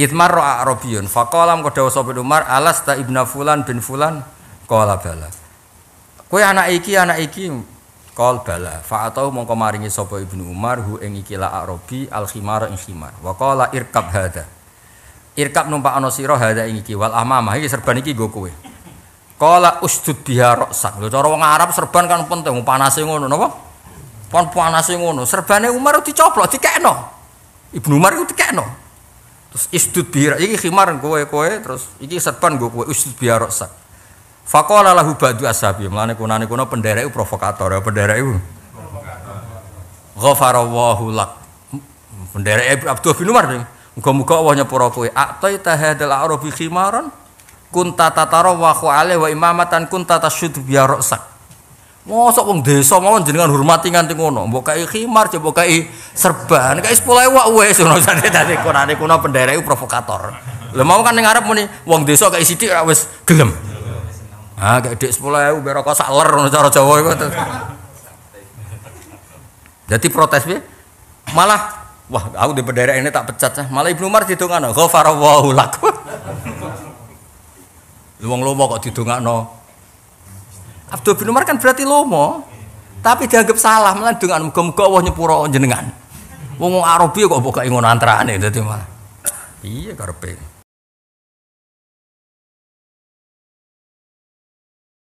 Itmar ro'a Arabiyun faqala mengko sapa Umar alas ta ibna fulan bin fulan qala bala. Kowe anak iki anak iki qol bala. Fa atau mongko maringi sapa Ibnu Umar hu ing iki la Arabi al khimar ing khimar. Wa irkab hada. Irkab numpak ana hada ing iki wal amamah iki serban iki nggo kowe. Qala ustud biha ra'sak. Lho cara wong Arab serban kan penting panase ngono napa? Pon panase ngono. Serbane Umar tike dikekno. Ibnu Umar itu dikekno. Terus istud bihar, iki khimar kowe terus ini serban gue kowe istud bihar sak. Fakola lahu badu ashabi, melane kunane kuno penderek provokator, ya penderek itu. Ghafarallahu lak. Penderek Abdul bin Umar nih. Ya. muka Allah Atoi tahadal arabi khimaran kunta tatarawahu wa imamatan kunta tasyud bihar sak. Mosok wong desa mau jenengan hormati nganti ngono. Mbok kae khimar, mbok kae serban, kai wak wis ngono jane dadi konane kuno penderek provokator. Lah mau kan ning arep muni wong desa kai sithik ra wis gelem. Ah kae dik 10.000 berok sak ler ngono cara Jawa iku. Jadi protes piye? Malah wah aku di penderek ini tak pecat Malah Ibnu Umar didongakno ghafarallahu lak. Wong lomo kok didongakno Abdul bin Umar kan berarti lomo. Tapi dianggap salah malah dengan muga-muga Allah nyepuro jenengan. Wong Arabi kok pokoke ngono antarane dadi malah. Iya karepe.